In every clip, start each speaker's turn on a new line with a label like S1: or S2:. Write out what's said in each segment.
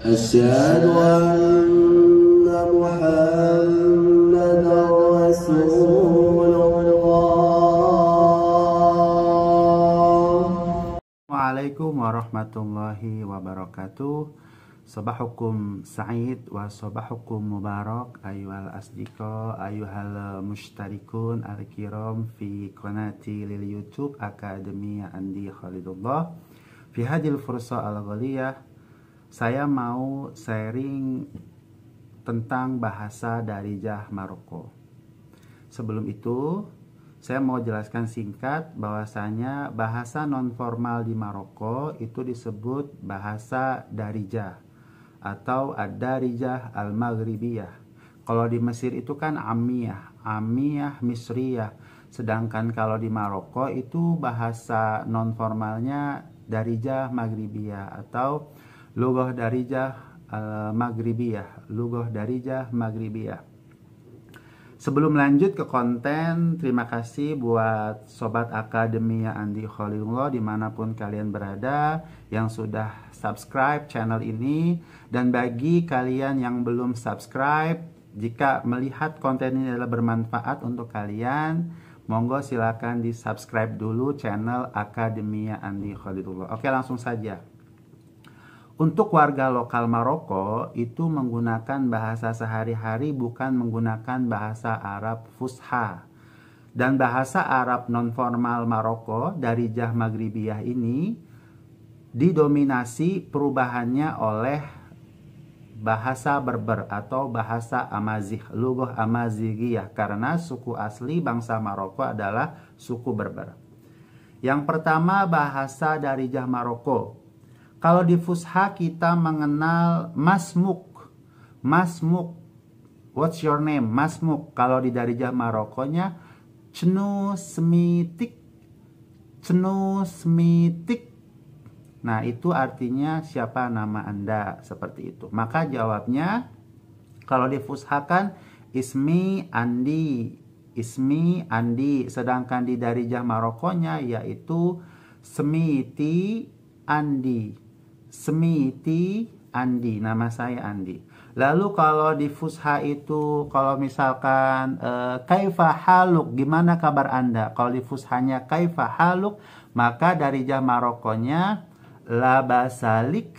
S1: Assalamualaikum warahmatullahi wabarakatuh. رسول الله وعليكم ورحمة الله وبركاته Sobahukum Sa'id wa sobahukum Mubarak ayuhal asdiqo ayuhal mustarikun al-kiram fi konati lil YouTube Akademia Andi Khalidullah fi hadil fursa al-ghaliyah saya mau sharing tentang bahasa Darijah Maroko. Sebelum itu, saya mau jelaskan singkat bahwasanya bahasa nonformal di Maroko itu disebut bahasa Darijah atau Ad-Darijah Al-Maghribiyah. Kalau di Mesir itu kan Amiyah, Amiyah Misriyah. Sedangkan kalau di Maroko itu bahasa nonformalnya Darijah Maghribiyah atau Lugoh Darijah eh, Maghribiyah Lugoh Darijah Maghribiyah Sebelum lanjut ke konten, terima kasih buat Sobat Akademia Andi Khalilullah dimanapun kalian berada yang sudah subscribe channel ini. Dan bagi kalian yang belum subscribe, jika melihat konten ini adalah bermanfaat untuk kalian, monggo silakan di subscribe dulu channel Akademia Andi Khalidullah. Oke langsung saja. Untuk warga lokal Maroko itu menggunakan bahasa sehari-hari bukan menggunakan bahasa Arab Fusha. Dan bahasa Arab nonformal Maroko dari Jah Maghribiyah ini didominasi perubahannya oleh bahasa Berber atau bahasa Amazigh, Lugoh Amazighiyah karena suku asli bangsa Maroko adalah suku Berber. Yang pertama bahasa dari Jah Maroko kalau di Fusha kita mengenal Masmuk. Masmuk. What's your name? Masmuk. Kalau di Darijah Marokonya Cenu Semitik. Cenu Semitik. Nah, itu artinya siapa nama Anda seperti itu. Maka jawabnya kalau di Fusha kan, ismi Andi, ismi Andi. Sedangkan di dari Marokonya yaitu semiti Andi. Smiti Andi, nama saya Andi. Lalu kalau di fusha itu kalau misalkan uh, kaifa haluk, gimana kabar Anda? Kalau di fushanya kaifa haluk, maka dari jam Marokonya labasalik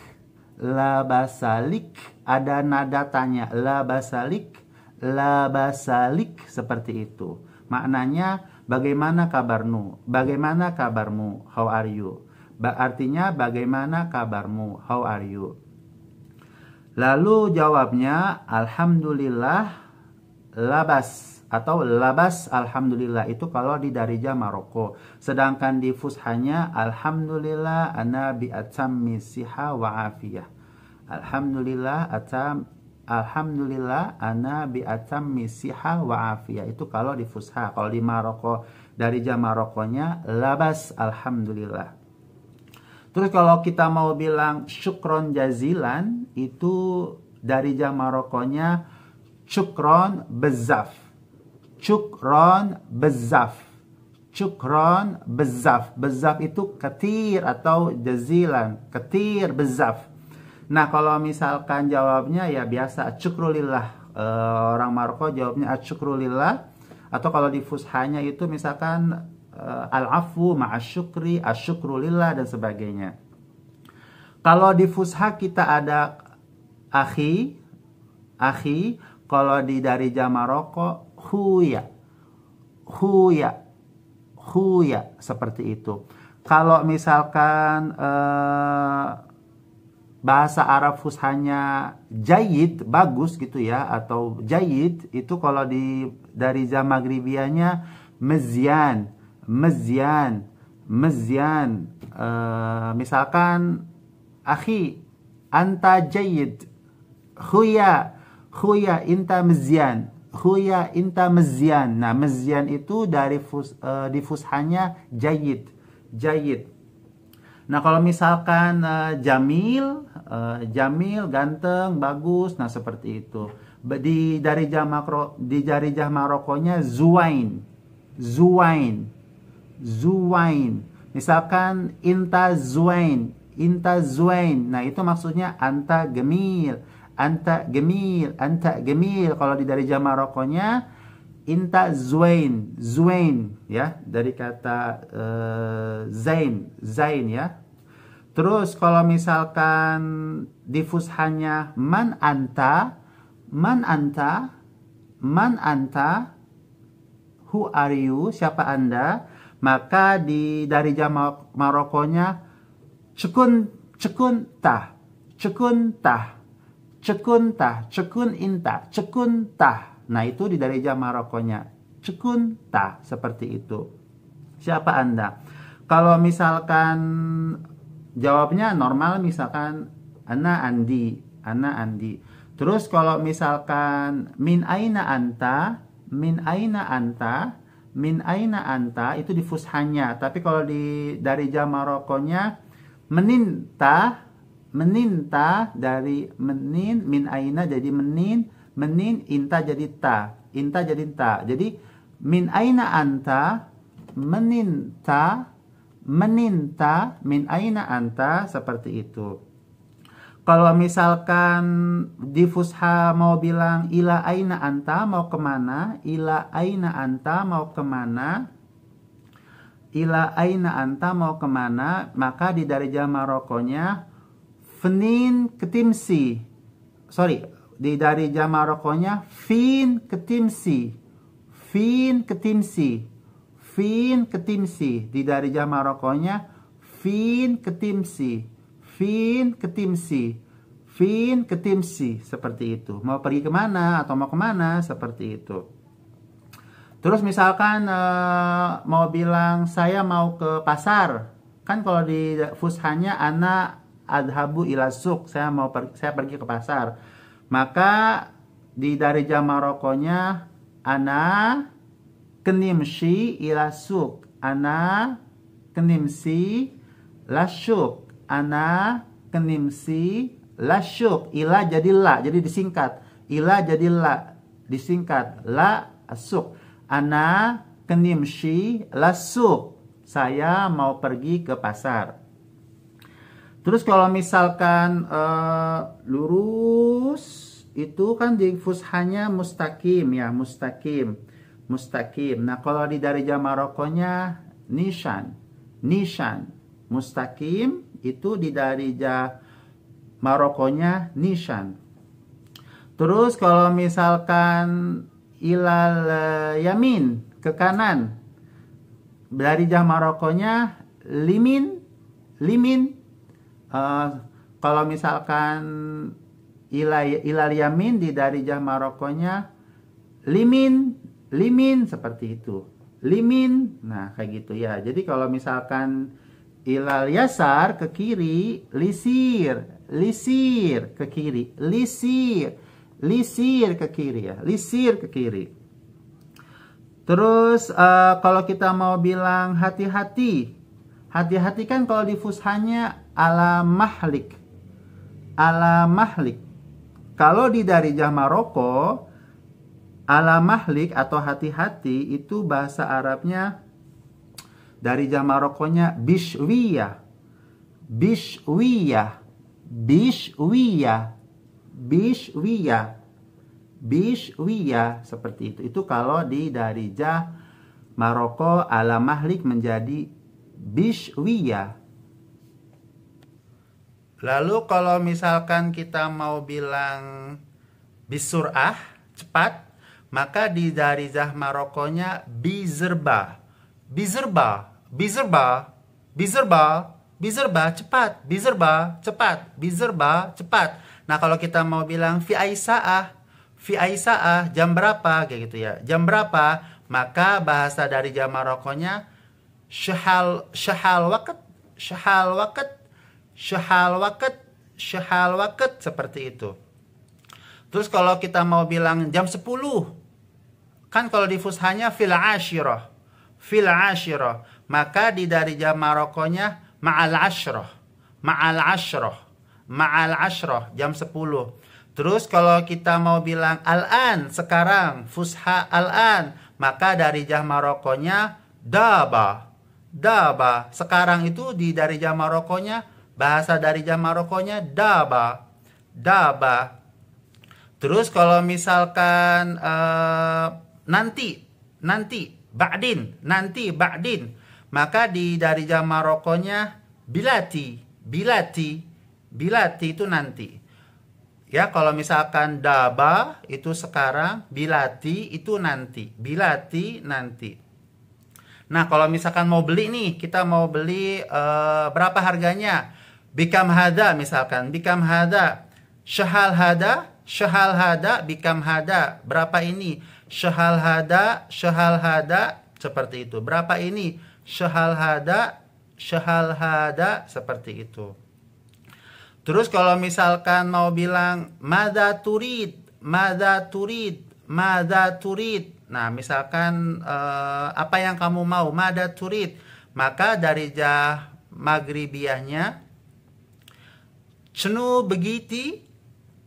S1: labasalik ada nada tanya labasalik labasalik seperti itu. Maknanya bagaimana kabarmu? Bagaimana kabarmu? How are you? Artinya bagaimana kabarmu? How are you? Lalu jawabnya alhamdulillah labas atau labas alhamdulillah itu kalau di Darija Maroko. Sedangkan di Fushanya alhamdulillah ana bi misiha misiha wa afiyah. Alhamdulillah atam Alhamdulillah ana bi misiha misiha wa afiyah. Itu kalau di Fusha. Kalau di Maroko dari jam Marokonya labas alhamdulillah. Terus kalau kita mau bilang syukron jazilan itu dari Jama Marokonya syukron bezaf. Syukron bezaf. Syukron bezaf. Bezaf itu ketir atau jazilan. Ketir bezaf. Nah kalau misalkan jawabnya ya biasa syukrulillah. E, orang Maroko jawabnya syukrulillah. Atau kalau di fushanya itu misalkan Eh, al-afu ma'asyukri, asyukru lillah dan sebagainya. Kalau di fusha kita ada akhi, akhi, kalau di dari jama rokok huya. Huya. Huya seperti itu. Kalau misalkan eh, bahasa Arab fushanya jayid bagus gitu ya atau jayid itu kalau di dari jama gribianya mezian mezian, mezian, uh, eh, misalkan akhi anta jayid khuya khuya inta mezian, khuya inta mezian. nah mezian itu dari fus, uh, eh, fushanya jayid jayid Nah kalau misalkan uh, Jamil, uh, Jamil ganteng, bagus, nah seperti itu. Di dari jamakro di dari jamarokonya Zuain, Zuain, Zuwain. Misalkan Inta Zuwain. Inta Zuwain. Nah, itu maksudnya anta gemil. Anta gemil. Anta gemil. Kalau di dari jama rokoknya Inta Zuwain. Zuwain. Ya, dari kata uh, Zain. Zain ya. Terus kalau misalkan difus hanya man anta, man anta, man anta, who are you, siapa anda, maka di dari jama Marokonya cekun cekun tah cekun tah cekun tah cekun inta cekun tah nah itu di dari jama Marokonya cekun tah seperti itu siapa anda kalau misalkan jawabnya normal misalkan ana andi ana andi terus kalau misalkan min aina anta min aina anta min aina anta itu di fushanya tapi kalau di dari jamarokonya meninta meninta dari menin min aina jadi menin menin inta jadi ta inta jadi ta jadi min aina anta meninta meninta min aina anta seperti itu kalau misalkan di fusha mau bilang ila aina anta mau kemana, ila aina anta mau kemana, ila aina anta mau kemana, maka di dari jamarokonya fenin ketimsi. Sorry, di dari jamarokonya fin ketimsi. Fin ketimsi. Fin ketimsi. Di dari jamarokonya fin ketimsi Fin ke tim C. Fin ke tim C. Seperti itu. Mau pergi kemana atau mau kemana. Seperti itu. Terus misalkan uh, mau bilang saya mau ke pasar. Kan kalau di fushanya ana adhabu ilasuk. Saya mau per saya pergi ke pasar. Maka di dari jama rokoknya ana kenimsi ilasuk. Ana kenimsi lasuk ana kenimsi syuk ila jadi la jadi disingkat ila jadi la disingkat la asuk ana la lasuk saya mau pergi ke pasar terus kalau misalkan uh, lurus itu kan di fushanya mustakim ya mustaqim mustaqim. nah kalau di dari jamarokonya nishan nishan mustaqim itu di darija Marokonya Nishan. Terus kalau misalkan ilal eh, yamin ke kanan darija Marokonya limin limin uh, kalau misalkan ilal, ilal yamin di darija Marokonya limin limin seperti itu limin nah kayak gitu ya jadi kalau misalkan ilal yasar ke kiri lisir lisir ke kiri lisir lisir ke kiri ya lisir ke kiri terus uh, kalau kita mau bilang hati-hati hati-hati kan kalau di fushanya ala mahlik ala mahlik kalau di dari jama roko ala mahlik atau hati-hati itu bahasa Arabnya dari jama rokoknya bishwiyah bishwiyah bishwiyah bishwiyah bishwiyah seperti itu itu kalau di dari jah Maroko ala mahlik menjadi bishwiyah Lalu kalau misalkan kita mau bilang bisurah cepat, maka di dari zah Marokonya bizerba. Bizerba Bizerba, bizerba, bizerba cepat, bizerba cepat, bizerba cepat. Nah kalau kita mau bilang fi aisaah, fi aisaah jam berapa kayak gitu ya. Jam berapa? Maka bahasa dari jam rokoknya syahal syahal waket syahal waket syahal waket syahal waket seperti itu. Terus kalau kita mau bilang jam 10 kan kalau di fushanya fil asyirah, fil asyirah maka di dari jama rokoknya ma'al ashroh ma'al ashroh ma'al ashroh jam 10 terus kalau kita mau bilang al-an sekarang fusha al-an maka dari jama rokoknya daba daba sekarang itu di dari jama rokoknya bahasa dari jama rokoknya daba daba terus kalau misalkan uh, nanti nanti ba'din nanti ba'din maka di dari jama rokonya bilati, bilati, bilati itu nanti. Ya, kalau misalkan daba itu sekarang, bilati itu nanti, bilati nanti. Nah, kalau misalkan mau beli nih, kita mau beli uh, berapa harganya? Bikam hada misalkan, bikam hada, syahal hada, syahal hada, bikam hada, berapa ini? Syahal hada, syahal hada, seperti itu. Berapa ini? syahal hada syahal hada seperti itu terus kalau misalkan mau bilang mada turid mada turid mada turid nah misalkan eh, apa yang kamu mau mada turid maka dari jah maghribiahnya cenu begiti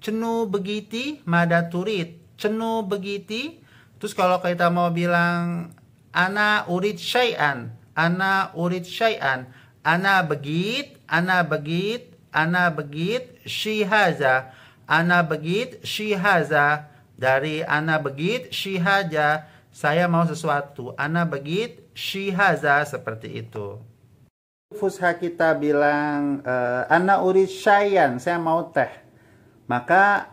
S1: cenu begiti mada turid cenu begiti terus kalau kita mau bilang ana urid syai'an ana urid syai'an ana begit ana begit ana begit she haza ana begit she haza dari ana begit she haja saya mau sesuatu ana begit she haza seperti itu Fusha kita bilang uh, ana urid syai'an saya mau teh maka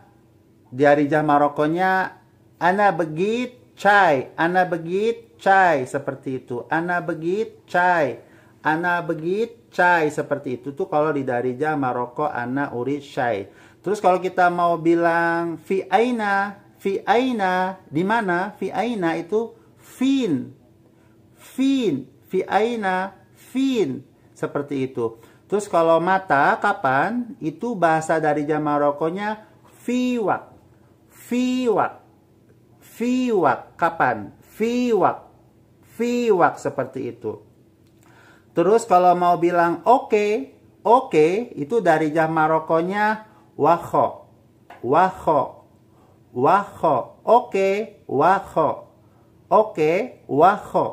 S1: dari marokonya, ana begit chai ana begit cai seperti itu. Ana begit cai. Ana begit cai seperti itu tuh kalau di darija Maroko ana uri cai. Terus kalau kita mau bilang fi aina, fi aina di mana? Fi aina itu fin. Fin, fi aina, fin seperti itu. Terus kalau mata kapan? Itu bahasa darija Marokonya fiwak. Fiwak. Fiwak kapan? Fiwak Fiwak seperti itu. Terus kalau mau bilang oke, okay, oke okay, itu dari jah Marokonya wakho, wakho, Waho. Oke, okay, wakho, Oke, wakho,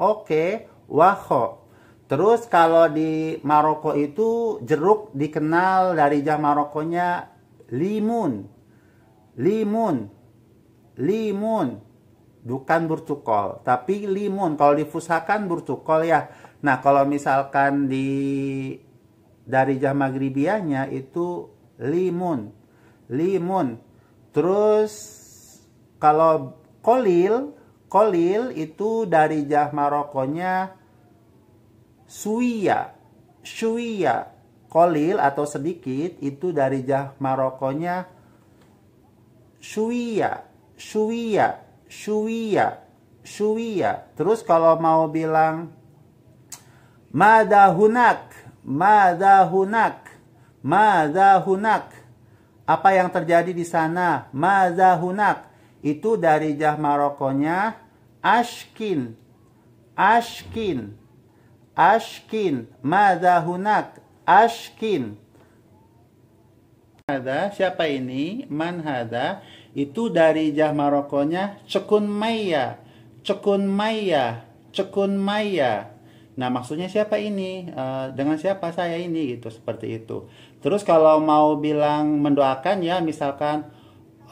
S1: Oke, wakho. Terus kalau di Maroko itu jeruk dikenal dari jah Marokonya limun. Limun. Limun bukan burcukol, tapi limun. Kalau difusakan burcukol ya. Nah, kalau misalkan di dari jah magribianya itu limun. Limun. Terus kalau kolil, kolil itu dari jah Marokonya suya. Suiya. Kolil atau sedikit itu dari jah Marokonya suya. Suiya shuwiya shuwiya terus kalau mau bilang madahunak madahunak madahunak apa yang terjadi di sana madahunak itu dari jah ashkin ashkin ashkin madahunak ashkin Hada, siapa ini? Man hada? itu dari jah Marokonya cekun maya cekun maya cekun maya nah maksudnya siapa ini e, dengan siapa saya ini gitu seperti itu terus kalau mau bilang mendoakan ya misalkan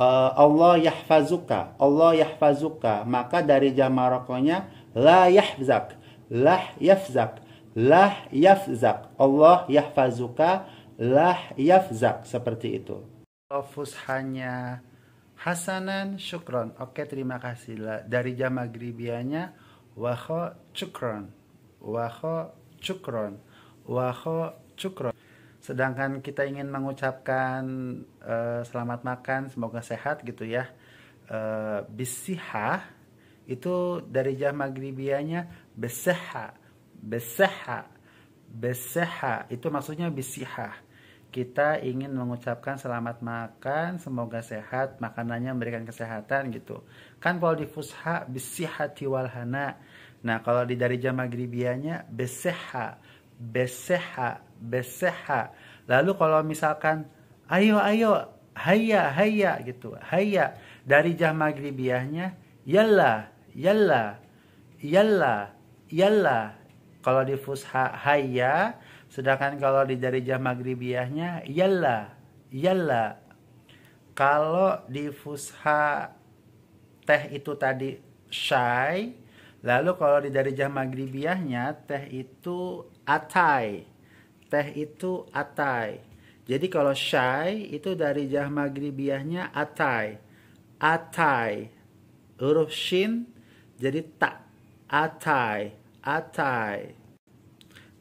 S1: e, Allah yahfazuka Allah yahfazuka maka dari jah Marokonya la yahzak la yafzak lah yafzak Allah yahfazuka lah yafzak seperti itu. Fushanya Hasanan syukron. Oke, terima kasih. lah Dari jam maghribianya waho cukron. Waho cukron. Waho cukron. Sedangkan kita ingin mengucapkan uh, selamat makan, semoga sehat gitu ya. Uh, Bisiha itu dari jam maghribianya beseha. Beseha. Beseha itu maksudnya bisihah kita ingin mengucapkan selamat makan, semoga sehat, makanannya memberikan kesehatan gitu. Kan kalau di fusha bisihati walhana. Nah, kalau di dari jama'ah gribianya beseha, beseha, beseha. Lalu kalau misalkan ayo ayo haya haya gitu. Haya dari jama'ah gribianya yalla, yalla, yalla, yalla. Kalau di fusha haya Sedangkan kalau di dari jam maghribiyahnya yalla, yalla. Kalau di fusha teh itu tadi syai, lalu kalau di dari jam maghribiyahnya teh itu atai. Teh itu atai. Jadi kalau syai itu dari jah maghribiyahnya atai. Atai. Huruf shin jadi tak. Atai. Atai.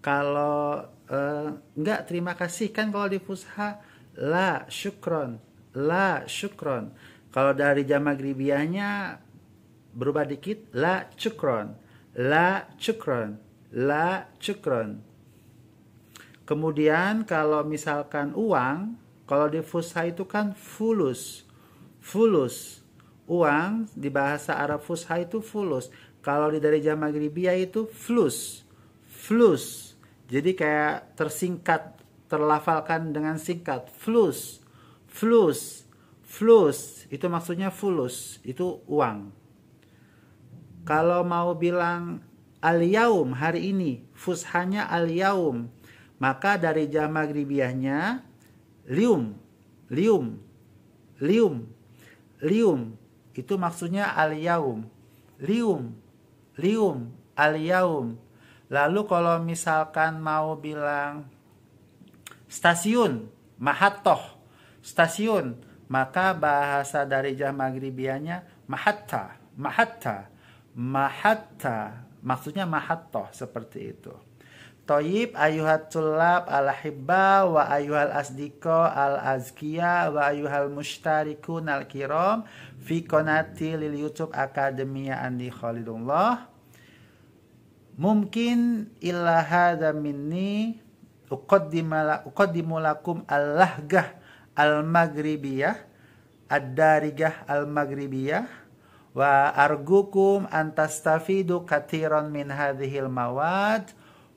S1: Kalau uh, enggak terima kasih kan kalau di fusha la syukron la syukron kalau dari jama magribiahnya berubah dikit la cukron la cukron la cukron kemudian kalau misalkan uang kalau di fusha itu kan fulus fulus uang di bahasa Arab fusha itu fulus kalau di dari jama gribia itu flus flus jadi kayak tersingkat, terlafalkan dengan singkat. Flus, flus, flus. Itu maksudnya fulus, itu uang. Kalau mau bilang al hari ini, fushanya al-yaum, maka dari jam maghribiahnya, lium, lium, lium, lium. Itu maksudnya al-yaum, lium, lium, al Lalu kalau misalkan mau bilang stasiun, mahatoh, stasiun, maka bahasa dari jah magribianya mahatta, mahatta, mahatta. Maksudnya mahatoh seperti itu. Toyib ayuhat tulab al hibba wa ayuhal asdiko al azkia wa ayuhal mustariku al kiram fi konati lil youtube akademia andi khalidullah mungkin ilaha damini minni uqaddimala uqaddimu lakum al-lahgah al-maghribiyah ad al-maghribiyah wa argukum antastafidu katiran min hadhil mawad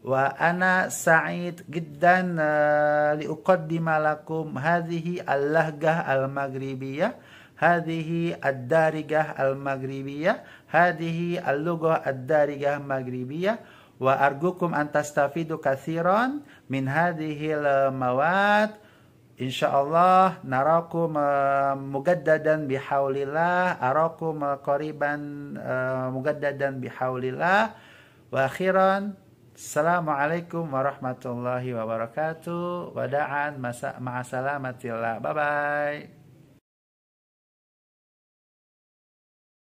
S1: wa ana sa'id giddan uh, liuqaddima lakum hadhihi al al-maghribiyah hadhihi ad-darigah al-maghribiyah hadhihi al-lughah ad-darigah maghribiyah wa argukum an tastafidu katsiran min hadhihi al-mawad insyaallah narakum uh, mugaddadan bihaulillah arakum uh, qariban uh, mugaddadan bihaulillah wa akhiran Assalamualaikum warahmatullahi wabarakatuh. Wada'an masa ma'asalamatillah. Bye-bye.